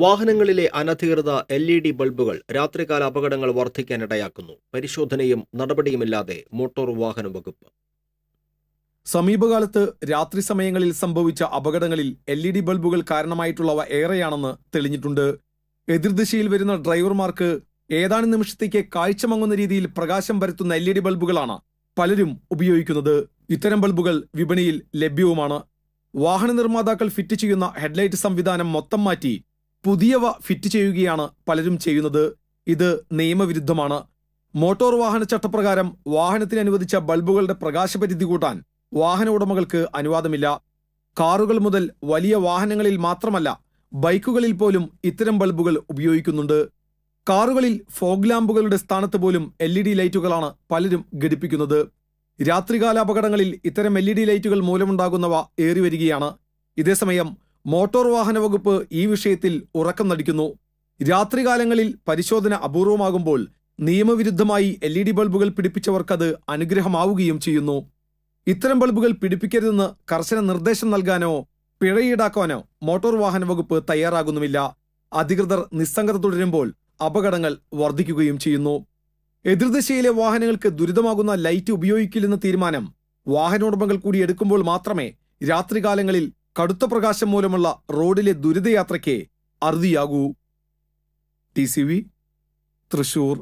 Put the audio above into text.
വാഹനങ്ങളിലെ അനധികൃത L E D ബൾബുകൾ രാത്രികാല അപകടങ്ങൾ വർദ്ധിക്കാനിടയാക്കുന്നു പരിശോധനയും നടപടിയുമില്ലാതെ മോട്ടോർ വാഹന വകുപ്പ് സമീപകാലത്ത് രാത്രി സമയങ്ങളിൽ സംഭവിച്ച അപകടങ്ങളിൽ എൽ ഇ ഡി ബൾബുകൾ കാരണമായിട്ടുള്ളവ ഏറെയാണെന്ന് തെളിഞ്ഞിട്ടുണ്ട് എതിർദിശയിൽ വരുന്ന ഡ്രൈവർമാർക്ക് ഏതാനും നിമിഷത്തേക്ക് കാഴ്ച മങ്ങുന്ന രീതിയിൽ പ്രകാശം പരത്തുന്ന എൽ ഇ ഡി ബൾബുകളാണ് പലരും ഉപയോഗിക്കുന്നത് ഇത്തരം ബൾബുകൾ വിപണിയിൽ ലഭ്യവുമാണ് വാഹന നിർമ്മാതാക്കൾ ഫിറ്റ് ചെയ്യുന്ന ഹെഡ്ലൈറ്റ് സംവിധാനം മൊത്തം മാറ്റി പുതിയവ ഫിറ്റ് ചെയ്യുകയാണ് പലരും ചെയ്യുന്നത് ഇത് നിയമവിരുദ്ധമാണ് മോട്ടോർ വാഹന ചട്ടപ്രകാരം വാഹനത്തിന് അനുവദിച്ച ബൾബുകളുടെ പ്രകാശപരിധി കൂട്ടാൻ വാഹന ഉടമകൾക്ക് അനുവാദമില്ല കാറുകൾ മുതൽ വലിയ വാഹനങ്ങളിൽ മാത്രമല്ല ബൈക്കുകളിൽ പോലും ഇത്തരം ബൾബുകൾ ഉപയോഗിക്കുന്നുണ്ട് കാറുകളിൽ ഫോഗ് ലാമ്പുകളുടെ സ്ഥാനത്ത് പോലും എൽ ഇ ഡി ലൈറ്റുകളാണ് പലരും ഘടിപ്പിക്കുന്നത് രാത്രികാല അപകടങ്ങളിൽ ഇത്തരം എൽ ഇ ഡി ലൈറ്റുകൾ മൂലമുണ്ടാകുന്നവ ഏറിവരികയാണ് ഇതേസമയം മോട്ടോർ വാഹന വകുപ്പ് ഈ വിഷയത്തിൽ ഉറക്കം നടിക്കുന്നു രാത്രികാലങ്ങളിൽ പരിശോധന അപൂർവമാകുമ്പോൾ നിയമവിരുദ്ധമായി എൽ ഇ ഡി ബൾബുകൾ പിടിപ്പിച്ചവർക്കത് അനുഗ്രഹമാവുകയും ചെയ്യുന്നു ഇത്തരം ബൾബുകൾ പിടിപ്പിക്കരുതെന്ന് കർശന നിർദ്ദേശം നൽകാനോ പിഴ ഈടാക്കാനോ മോട്ടോർ വാഹന വകുപ്പ് തയ്യാറാകുന്നുമില്ല അധികൃതർ നിസ്സംഗത തുടരുമ്പോൾ അപകടങ്ങൾ വർദ്ധിക്കുകയും ചെയ്യുന്നു എതിർദിശയിലെ വാഹനങ്ങൾക്ക് ദുരിതമാകുന്ന ലൈറ്റ് ഉപയോഗിക്കില്ലെന്ന തീരുമാനം വാഹനോടമകൾ കൂടി എടുക്കുമ്പോൾ മാത്രമേ രാത്രികാലങ്ങളിൽ കടുത്ത പ്രകാശം മൂലമുള്ള റോഡിലെ ദുരിതയാത്രയ്ക്ക് അറുതിയാകൂ ടി സി വി തൃശൂർ